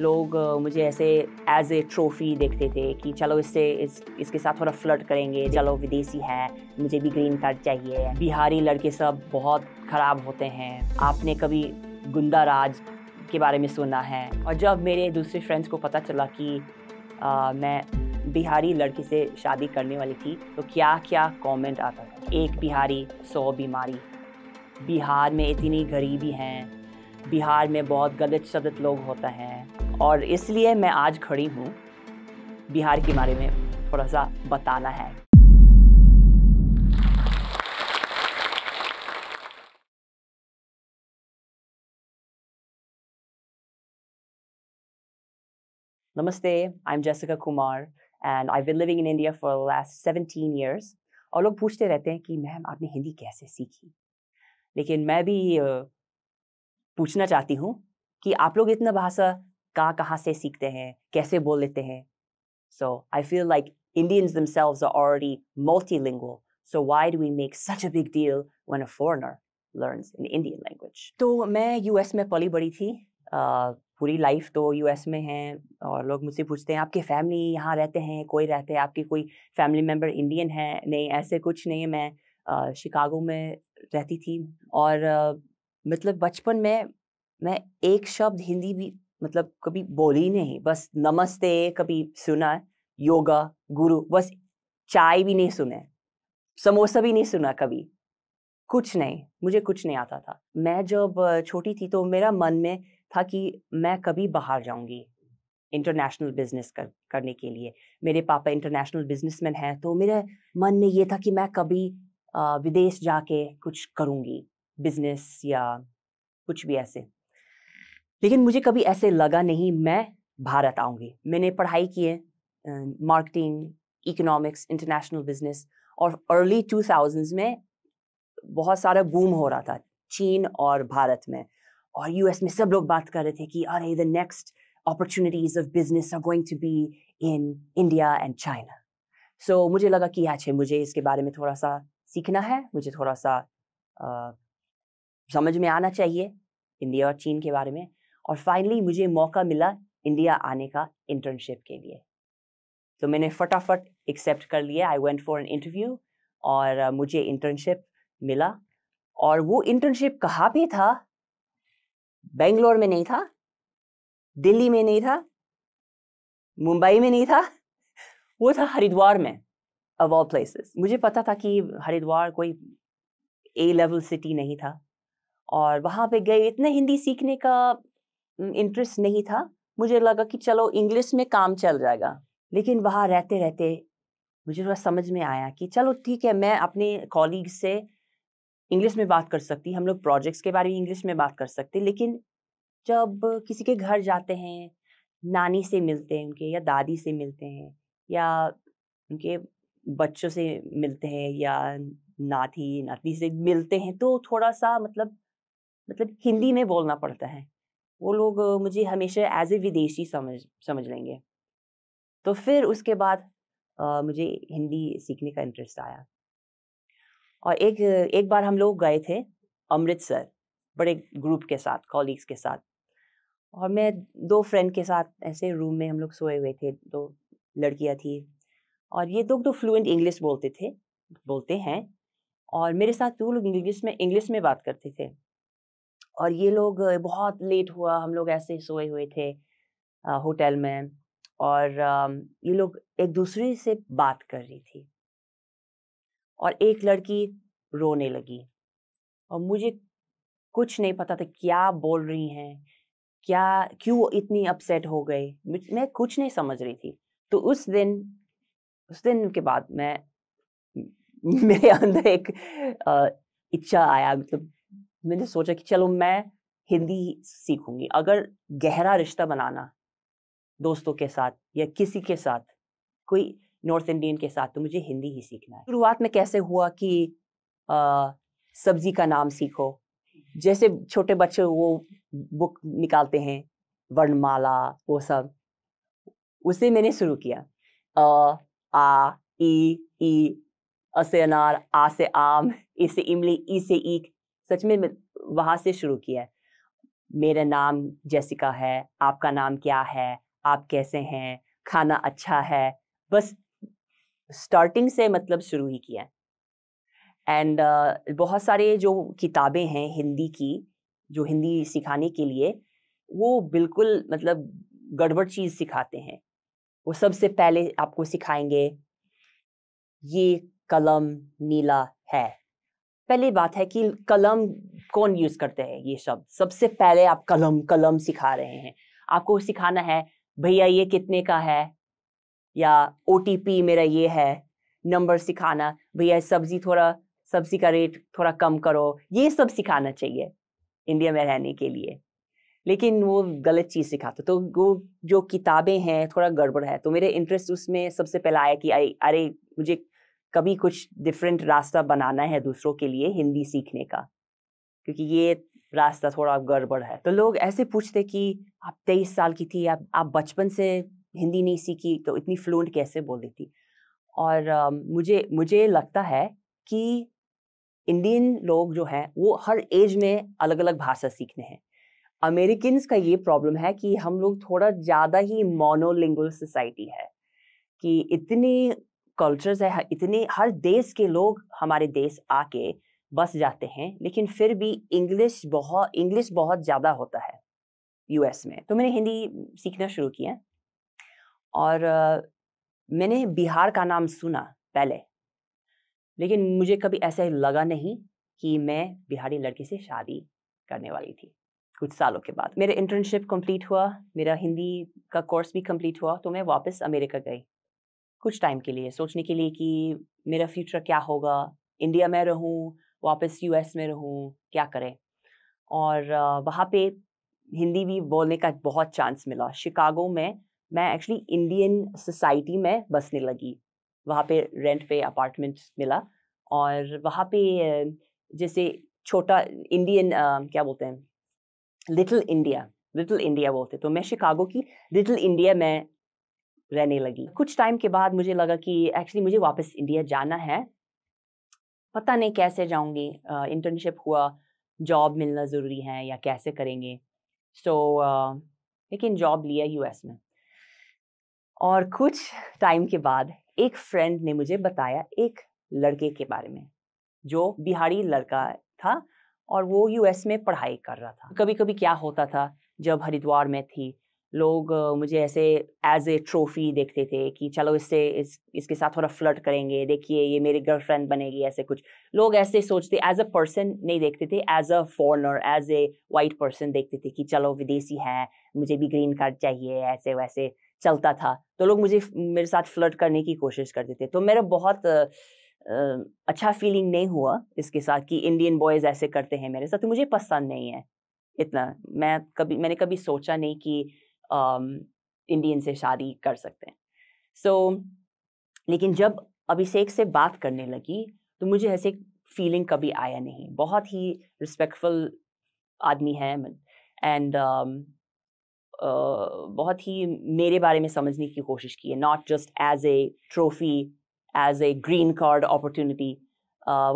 लोग मुझे ऐसे एज ए ट्रॉफी देखते थे कि चलो इससे इस इसके साथ थोड़ा फ्लर्ट करेंगे चलो विदेशी है मुझे भी ग्रीन कार्ड चाहिए बिहारी लड़के सब बहुत ख़राब होते हैं आपने कभी गुंडा राज के बारे में सुना है और जब मेरे दूसरे फ्रेंड्स को पता चला कि आ, मैं बिहारी लड़की से शादी करने वाली थी तो क्या क्या कमेंट आता था एक बिहारी सौ बीमारी बिहार में इतनी गरीबी हैं बिहार में बहुत गलत शब्द लोग होता हैं और इसलिए मैं आज खड़ी हूँ बिहार के बारे में थोड़ा सा बताना है नमस्ते I am Jessica Kumar and I will living in India for last 17 years और लोग पूछते रहते हैं कि मैम आपने हिंदी कैसे सीखी लेकिन मैं भी पूछना चाहती हूँ कि आप लोग इतना भाषा कहाँ कहाँ से सीखते हैं कैसे बोल लेते हैं so I feel like Indians themselves are already multilingual, so why do we make such a big deal when a foreigner learns an Indian language तो मैं यूएस में पली बड़ी थी uh, पूरी लाइफ तो यूएस में है और लोग मुझसे पूछते हैं आपके फैमिली यहाँ रहते हैं कोई रहते हैं आपके कोई फैमिली मेम्बर इंडियन है नहीं ऐसे कुछ नहीं मैं uh, शिकागो में रहती थी और uh, मतलब बचपन में मैं एक शब्द हिंदी भी मतलब कभी बोली नहीं बस नमस्ते कभी सुना योगा गुरु बस चाय भी नहीं सुने समोसा भी नहीं सुना कभी कुछ नहीं मुझे कुछ नहीं आता था मैं जब छोटी थी तो मेरा मन में था कि मैं कभी बाहर जाऊंगी इंटरनेशनल बिजनेस कर करने के लिए मेरे पापा इंटरनेशनल बिजनेसमैन हैं तो मेरे मन में ये था कि मैं कभी विदेश जाके कुछ करूँगी बिजनेस या कुछ भी ऐसे लेकिन मुझे कभी ऐसे लगा नहीं मैं भारत आऊँगी मैंने पढ़ाई की है मार्केटिंग इकोनॉमिक्स इंटरनेशनल बिजनेस और अर्ली टू थाउजेंड्स में बहुत सारा बूम हो रहा था चीन और भारत में और यूएस में सब लोग बात कर रहे थे कि अरे the next opportunities of business are going to be in India and China so मुझे लगा कि अच्छे मुझे इसके बारे में थोड़ा सा सीखना है मुझे थोड़ा सा uh, समझ में आना चाहिए इंडिया और चीन के बारे में और फाइनली मुझे मौका मिला इंडिया आने का इंटर्नशिप के लिए तो मैंने फटाफट एक्सेप्ट कर लिया I went for an interview और मुझे इंटर्नशिप मिला और वो इंटर्नशिप कहाँ पे था बेंगलोर में नहीं था दिल्ली में नहीं था मुंबई में नहीं था वो था हरिद्वार में ऑफ ऑल प्लेसेस मुझे पता था कि हरिद्वार कोई ए लेवल सिटी नहीं था और वहाँ पे गए इतने हिंदी सीखने का इंटरेस्ट नहीं था मुझे लगा कि चलो इंग्लिश में काम चल जाएगा लेकिन वहाँ रहते रहते मुझे थोड़ा समझ में आया कि चलो ठीक है मैं अपने कॉलीग से इंग्लिश में बात कर सकती हम लोग प्रोजेक्ट्स के बारे में इंग्लिश में बात कर सकते लेकिन जब किसी के घर जाते हैं नानी से मिलते हैं उनके या दादी से मिलते हैं या उनके बच्चों से मिलते हैं या नाती नाती से मिलते हैं तो थोड़ा सा मतलब मतलब हिंदी में बोलना पड़ता है वो लोग मुझे हमेशा एज ए विदेशी समझ समझ लेंगे तो फिर उसके बाद आ, मुझे हिंदी सीखने का इंटरेस्ट आया और एक एक बार हम लोग गए थे अमृतसर बड़े ग्रुप के साथ कॉलीग्स के साथ और मैं दो फ्रेंड के साथ ऐसे रूम में हम लोग सोए हुए थे दो लड़कियाँ थी और ये दो तो फ्लुएंट इंग्लिश बोलते थे बोलते हैं और मेरे साथ दो लोग इंग्लिश में इंग्लिश में बात करते थे और ये लोग बहुत लेट हुआ हम लोग ऐसे सोए हुए थे आ, होटल में और आ, ये लोग एक दूसरे से बात कर रही थी और एक लड़की रोने लगी और मुझे कुछ नहीं पता था क्या बोल रही हैं क्या क्यों इतनी अपसेट हो गए मैं कुछ नहीं समझ रही थी तो उस दिन उस दिन के बाद मैं मेरे अंदर एक इच्छा आया मतलब मैंने सोचा कि चलो मैं हिंदी सीखूंगी अगर गहरा रिश्ता बनाना दोस्तों के साथ या किसी के साथ कोई नॉर्थ इंडियन के साथ तो मुझे हिंदी ही सीखना है शुरुआत में कैसे हुआ कि आ, सब्जी का नाम सीखो जैसे छोटे बच्चे वो बुक निकालते हैं वर्णमाला वो सब उसे मैंने शुरू किया अ आ ई ई अ से अनार आ से आम ई से इमली ई से ईख सच में वहाँ से शुरू किया मेरा नाम जैसिका है आपका नाम क्या है आप कैसे हैं खाना अच्छा है बस स्टार्टिंग से मतलब शुरू ही किया एंड uh, बहुत सारे जो किताबें हैं हिंदी की जो हिंदी सिखाने के लिए वो बिल्कुल मतलब गड़बड़ चीज़ सिखाते हैं वो सबसे पहले आपको सिखाएंगे ये कलम नीला है पहली बात है कि कलम कौन यूज करते हैं ये शब्द सबसे पहले आप कलम कलम सिखा रहे हैं आपको सिखाना है भैया ये कितने का है या ओ मेरा ये है नंबर सिखाना भैया सब्जी थोड़ा सब्जी का रेट थोड़ा कम करो ये सब सिखाना चाहिए इंडिया में रहने के लिए लेकिन वो गलत चीज़ सिखाते तो वो जो किताबें हैं थोड़ा गड़बड़ है तो मेरे इंटरेस्ट उसमें सबसे पहला आया कि अरे मुझे कभी कुछ डिफरेंट रास्ता बनाना है दूसरों के लिए हिंदी सीखने का क्योंकि ये रास्ता थोड़ा गड़बड़ है तो लोग ऐसे पूछते कि आप तेईस साल की थी आप आप बचपन से हिंदी नहीं सीखी तो इतनी फ्लुएंट कैसे बोल रही थी और uh, मुझे मुझे लगता है कि इंडियन लोग जो हैं वो हर एज में अलग अलग भाषा सीखने हैं अमेरिकन का ये प्रॉब्लम है कि हम लोग थोड़ा ज़्यादा ही मोनोलिंगुअल सोसाइटी है कि इतनी कल्चर्स है हाँ, इतने हर देश के लोग हमारे देश आके बस जाते हैं लेकिन फिर भी इंग्लिश बहुत इंग्लिश बहुत ज़्यादा होता है यूएस में तो मैंने हिंदी सीखना शुरू किया और आ, मैंने बिहार का नाम सुना पहले लेकिन मुझे कभी ऐसा लगा नहीं कि मैं बिहारी लड़के से शादी करने वाली थी कुछ सालों के बाद मेरे इंटर्नशिप कंप्लीट हुआ मेरा हिंदी का कोर्स भी कंप्लीट हुआ तो मैं वापस अमेरिका गई कुछ टाइम के लिए सोचने के लिए कि मेरा फ्यूचर क्या होगा इंडिया में रहूँ वापस यूएस में रहूँ क्या करें और वहाँ पे हिंदी भी बोलने का बहुत चांस मिला शिकागो में मैं एक्चुअली इंडियन सोसाइटी में बसने लगी वहाँ पे रेंट पे अपार्टमेंट मिला और वहाँ पे जैसे छोटा इंडियन क्या बोलते हैं लिटिल इंडिया लिटिल इंडिया बोलते तो मैं शिकागो की लिटिल इंडिया में रहने लगी कुछ टाइम के बाद मुझे लगा कि एक्चुअली मुझे वापस इंडिया जाना है पता नहीं कैसे जाऊंगी इंटर्नशिप uh, हुआ जॉब मिलना ज़रूरी है या कैसे करेंगे सो so, uh, लेकिन जॉब लिया यूएस में और कुछ टाइम के बाद एक फ्रेंड ने मुझे बताया एक लड़के के बारे में जो बिहारी लड़का था और वो यूएस में पढ़ाई कर रहा था कभी कभी क्या होता था जब हरिद्वार में थी लोग मुझे ऐसे एज ए ट्रॉफी देखते थे कि चलो इससे इस इसके साथ थोड़ा फ्लर्ट करेंगे देखिए ये मेरी गर्लफ्रेंड बनेगी ऐसे कुछ लोग ऐसे सोचते एज अ पर्सन नहीं देखते थे as a foreigner as a white person देखते थे कि चलो विदेशी है मुझे भी ग्रीन कार्ड चाहिए ऐसे वैसे चलता था तो लोग मुझे मेरे साथ फ्लर्ट करने की कोशिश करते थे तो मेरा बहुत अच्छा फीलिंग नहीं हुआ इसके साथ कि इंडियन बॉयज़ ऐसे करते हैं मेरे साथ तो मुझे पसंद नहीं है इतना मैं कभी मैंने कभी सोचा नहीं कि इंडियन से शादी कर सकते हैं सो so, लेकिन जब अभिषेक से बात करने लगी तो मुझे ऐसे फीलिंग कभी आया नहीं बहुत ही रिस्पेक्टफुल आदमी है एंड Uh, बहुत ही मेरे बारे में समझने की कोशिश की है not just as a trophy as a green card opportunity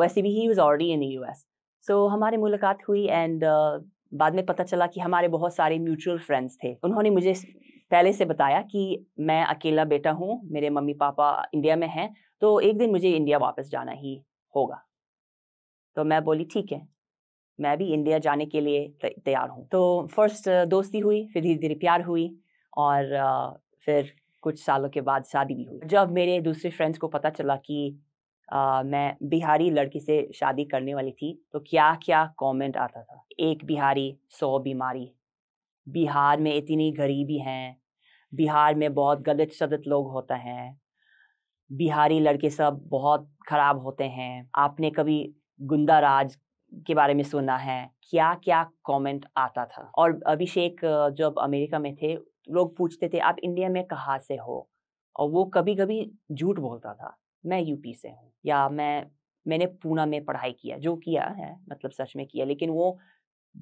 वैसे भी he was already in U S so हमारी मुलाकात हुई एंड बाद में पता चला कि हमारे बहुत सारे म्यूचुअल फ्रेंड्स थे उन्होंने मुझे पहले से बताया कि मैं अकेला बेटा हूँ मेरे मम्मी पापा इंडिया में हैं तो एक दिन मुझे इंडिया वापस जाना ही होगा तो मैं बोली ठीक है मैं भी इंडिया जाने के लिए तैयार हूँ तो फर्स्ट दोस्ती हुई फिर धीरे धीरे प्यार हुई और फिर कुछ सालों के बाद शादी भी हुई जब मेरे दूसरे फ्रेंड्स को पता चला कि आ, मैं बिहारी लड़की से शादी करने वाली थी तो क्या क्या कमेंट आता था एक बिहारी सौ बीमारी बिहार में इतनी गरीबी हैं बिहार में बहुत गलत शदत लोग होते हैं बिहारी लड़के सब बहुत ख़राब होते हैं आपने कभी गुंदा राज के बारे में सुना है क्या क्या कमेंट आता था और अभिषेक जब अमेरिका में थे लोग पूछते थे आप इंडिया में कहाँ से हो और वो कभी कभी झूठ बोलता था मैं यूपी से हूँ या मैं मैंने पूना में पढ़ाई किया जो किया है मतलब सच में किया लेकिन वो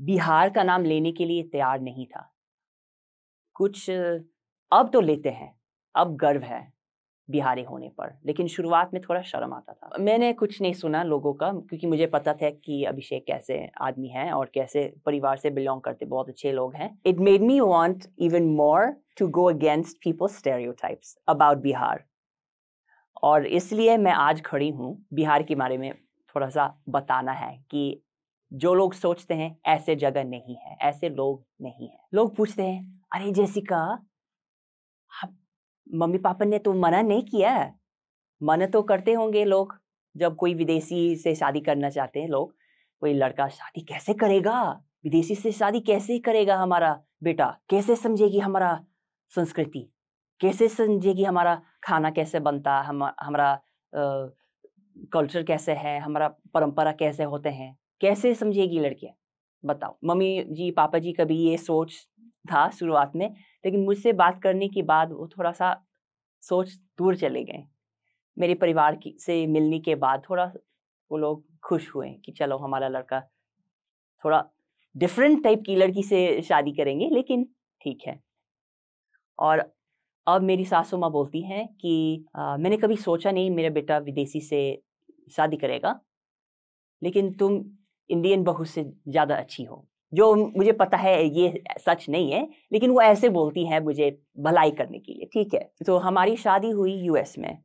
बिहार का नाम लेने के लिए तैयार नहीं था कुछ अब तो लेते हैं अब गर्व है बिहारी होने पर लेकिन शुरुआत में थोड़ा शर्म आता था मैंने कुछ नहीं सुना लोगों का क्योंकि मुझे पता था कि अभिषेक कैसे आदमी है और कैसे परिवार से बिलोंग करते बहुत अच्छे लोग हैं it made me want even more to go against people stereotypes about Bihar और इसलिए मैं आज खड़ी हूँ बिहार के बारे में थोड़ा सा बताना है कि जो लोग सोचते हैं ऐसे जगह नहीं है ऐसे लोग नहीं है लोग पूछते हैं अरे जैसिका आप मम्मी पापा ने तो मना नहीं किया मना तो करते होंगे लोग जब कोई विदेशी से शादी करना चाहते हैं लोग कोई लड़का शादी कैसे करेगा विदेशी से शादी कैसे करेगा हमारा बेटा कैसे समझेगी हमारा संस्कृति कैसे समझेगी कि हमारा खाना कैसे बनता हम हमारा कल्चर कैसे है हमारा परंपरा कैसे होते हैं कैसे समझेगी लड़कियाँ बताओ मम्मी जी पापा जी कभी ये सोच था शुरुआत में लेकिन मुझसे बात करने के बाद वो थोड़ा सा सोच दूर चले गए मेरे परिवार की से मिलने के बाद थोड़ा वो लोग खुश हुए कि चलो हमारा लड़का थोड़ा डिफरेंट टाइप की लड़की से शादी करेंगे लेकिन ठीक है और अब मेरी सासू माँ बोलती हैं कि आ, मैंने कभी सोचा नहीं मेरा बेटा विदेशी से शादी करेगा लेकिन तुम इंडियन बहू से ज़्यादा अच्छी हो जो मुझे पता है ये सच नहीं है लेकिन वो ऐसे बोलती हैं मुझे भलाई करने के लिए ठीक है तो हमारी शादी हुई यूएस में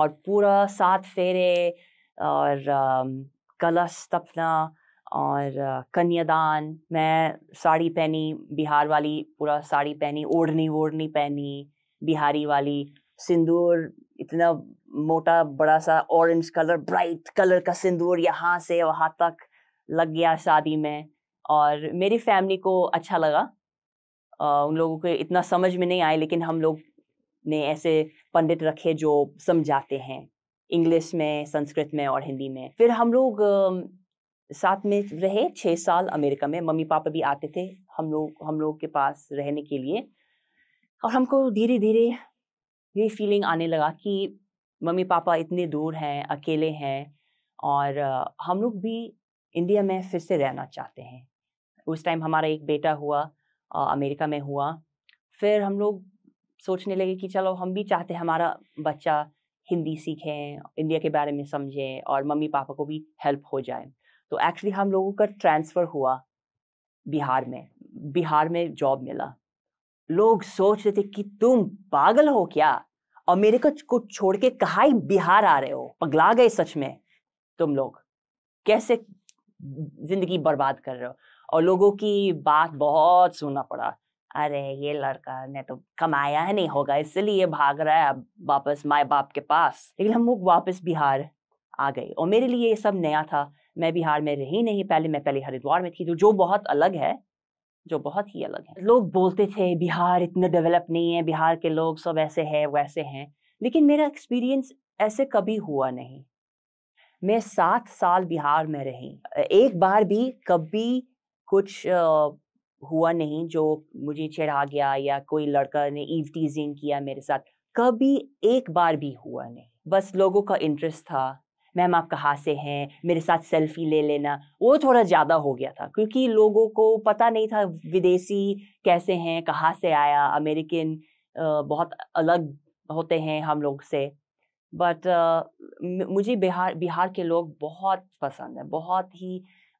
और पूरा सात फेरे और कलश तपना और कन्यादान मैं साड़ी पहनी बिहार वाली पूरा साड़ी पहनी ओढ़नी वोढ़नी पहनी बिहारी वाली सिंदूर इतना मोटा बड़ा सा ऑरेंज कलर ब्राइट कलर का सिंदूर यहाँ से वहाँ तक लग गया शादी में और मेरी फैमिली को अच्छा लगा आ, उन लोगों को इतना समझ में नहीं आए लेकिन हम लोग ने ऐसे पंडित रखे जो समझाते हैं इंग्लिश में संस्कृत में और हिंदी में फिर हम लोग साथ में रहे छः साल अमेरिका में मम्मी पापा भी आते थे हम लोग हम लोग के पास रहने के लिए और हमको धीरे धीरे ये फीलिंग आने लगा कि मम्मी पापा इतने दूर हैं अकेले हैं और हम लोग भी इंडिया में फिर से रहना चाहते हैं उस टाइम हमारा एक बेटा हुआ अमेरिका में हुआ फिर हम लोग सोचने लगे कि चलो हम भी चाहते हैं हमारा बच्चा हिंदी सीखें इंडिया के बारे में समझें और मम्मी पापा को भी हेल्प हो जाए तो एक्चुअली हम लोगों का ट्रांसफ़र हुआ बिहार में बिहार में जॉब मिला लोग सोच रहे थे कि तुम पागल हो क्या और मेरे को छोड़ के कहा ही बिहार आ रहे हो पगला गए सच में तुम लोग कैसे जिंदगी बर्बाद कर रहे हो और लोगों की बात बहुत सुनना पड़ा अरे ये लड़का ने तो कमाया है नहीं होगा इसलिए भाग रहा है वापस माए बाप के पास लेकिन हम लोग वापस बिहार आ गए और मेरे लिए ये सब नया था मैं बिहार में रही नहीं पहले मैं पहले हरिद्वार में थी तो जो बहुत अलग है जो बहुत ही अलग है लोग बोलते थे बिहार इतना डेवलप नहीं है बिहार के लोग सब ऐसे हैं वैसे हैं लेकिन मेरा एक्सपीरियंस ऐसे कभी हुआ नहीं मैं सात साल बिहार में रही एक बार भी कभी कुछ हुआ नहीं जो मुझे चढ़ा गया या कोई लड़का ने ईव टीजिंग किया मेरे साथ कभी एक बार भी हुआ नहीं बस लोगों का इंटरेस्ट था मैम आप कहाँ से हैं मेरे साथ सेल्फी ले लेना वो थोड़ा ज़्यादा हो गया था क्योंकि लोगों को पता नहीं था विदेशी कैसे हैं कहाँ से आया अमेरिकन बहुत अलग होते हैं हम लोग से बट uh, मुझे बिहार बिहार के लोग बहुत पसंद है बहुत ही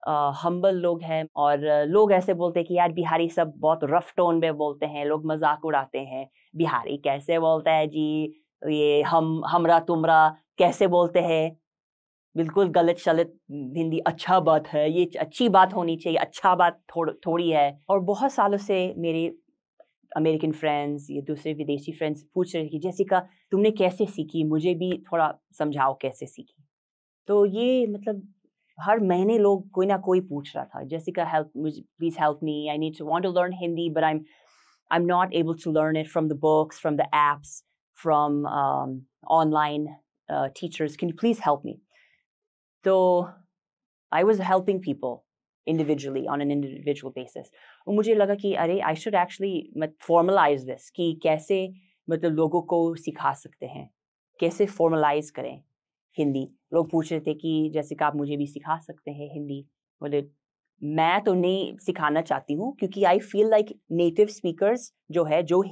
हम्बल uh, लोग हैं और uh, लोग ऐसे बोलते हैं कि यार बिहारी सब बहुत रफ टोन में बोलते हैं लोग मजाक उड़ाते हैं बिहारी कैसे बोलता है जी ये हम हमरा तुमरा कैसे बोलते हैं बिल्कुल गलत शलत हिंदी अच्छा बात है ये अच्छी बात होनी चाहिए अच्छा बात थोड़ थोड़ी है और बहुत सालों से मेरे अमेरिकन फ्रेंड्स या दूसरे विदेशी फ्रेंड्स पूछ रहे थे जैसे का तुमने कैसे सीखी मुझे भी थोड़ा समझाओ कैसे सीखी तो ये मतलब हर महीने लोग कोई ना कोई पूछ रहा था जैसे का हेल्प मुझे please help me I need to want to learn Hindi but I am I am not able to learn it from the books from the apps from online teachers can you please help me तो I was helping people individually on an individual basis और मुझे लगा कि अरे I should actually मत formalize this कि कैसे मतलब लोगों को सिखा सकते हैं कैसे फॉर्मलाइज करें हिंदी लोग पूछ रहे थे कि जैसे कि आप मुझे भी सिखा सकते हैं हिंदी बोले मैं तो नहीं सिखाना चाहती हूँ क्योंकि I feel like native speakers जो है जो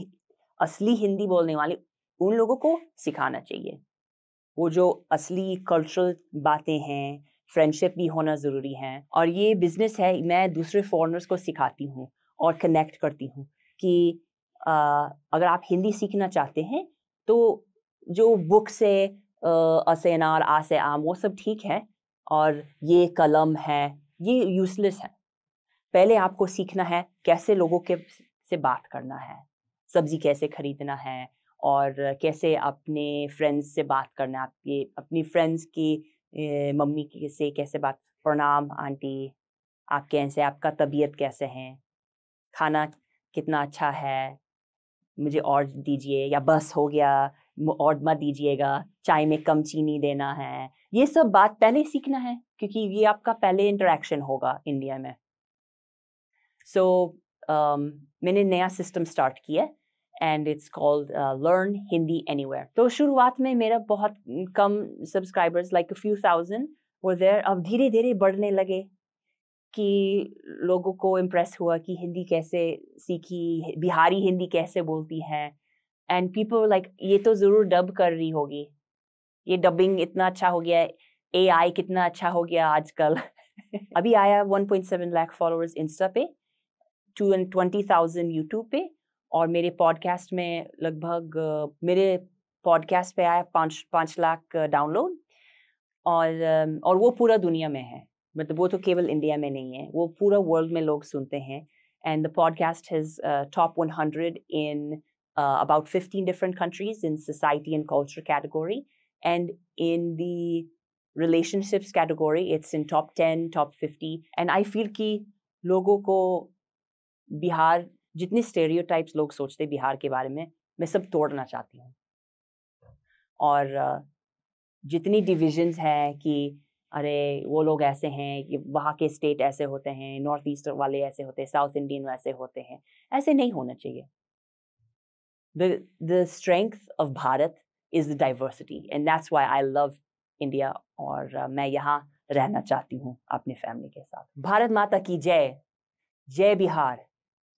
असली हिंदी बोलने वाले उन लोगों को सिखाना चाहिए वो जो असली कल्चरल बातें हैं फ्रेंडशिप भी होना ज़रूरी है और ये बिज़नेस है मैं दूसरे फॉरनर्स को सिखाती हूँ और कनेक्ट करती हूँ कि आ, अगर आप हिंदी सीखना चाहते हैं तो जो बुक से असे से अनार आम वो सब ठीक है और ये कलम है ये यूजलेस है पहले आपको सीखना है कैसे लोगों के से बात करना है सब्जी कैसे खरीदना है और कैसे अपने फ्रेंड्स से बात करना आपकी अपनी फ्रेंड्स की मम्मी से कैसे बात प्रणाम आंटी आप कैसे आपका तबीयत कैसे है खाना कितना अच्छा है मुझे और दीजिए या बस हो गया और मत दीजिएगा चाय में कम चीनी देना है ये सब बात पहले सीखना है क्योंकि ये आपका पहले इंटरेक्शन होगा इंडिया में सो so, um, मैंने नया सिस्टम स्टार्ट किया and it's called learn Hindi anywhere तो शुरुआत में मेरा बहुत कम सब्सक्राइबर्स लाइक फ्यू थाउजेंड वो देर अब धीरे धीरे बढ़ने लगे कि लोगों को इम्प्रेस हुआ कि हिंदी कैसे सीखी बिहारी हिंदी कैसे बोलती है एंड पीपल लाइक ये तो ज़रूर डब कर रही होगी ये डबिंग इतना अच्छा हो गया ए आई कितना अच्छा हो गया आजकल अभी आया 1.7 लाख फॉलोअर्स इंस्टा पे two and twenty thousand YouTube पे और मेरे पॉडकास्ट में लगभग मेरे पॉडकास्ट पे आया पाँच पाँच लाख डाउनलोड और और वो पूरा दुनिया में है मतलब वो तो केवल इंडिया में नहीं है वो पूरा वर्ल्ड में लोग सुनते हैं and the podcast has top one hundred in about fifteen different countries in society and culture category and in the relationships category it's in top ten top fifty and I feel कि लोगों को बिहार जितने stereotypes लोग सोचते बिहार के बारे में मैं सब तोड़ना चाहती हूँ और जितनी डिविजन्स हैं कि अरे वो लोग ऐसे हैं कि वहाँ के स्टेट ऐसे होते हैं नॉर्थ ईस्ट वाले ऐसे होते हैं साउथ इंडियन वैसे होते हैं ऐसे नहीं होना चाहिए the the strength of Bharat is the diversity and that's why I love India और uh, मैं यहाँ रहना चाहती हूँ अपने फैमिली के साथ भारत माता की जय जय बिहार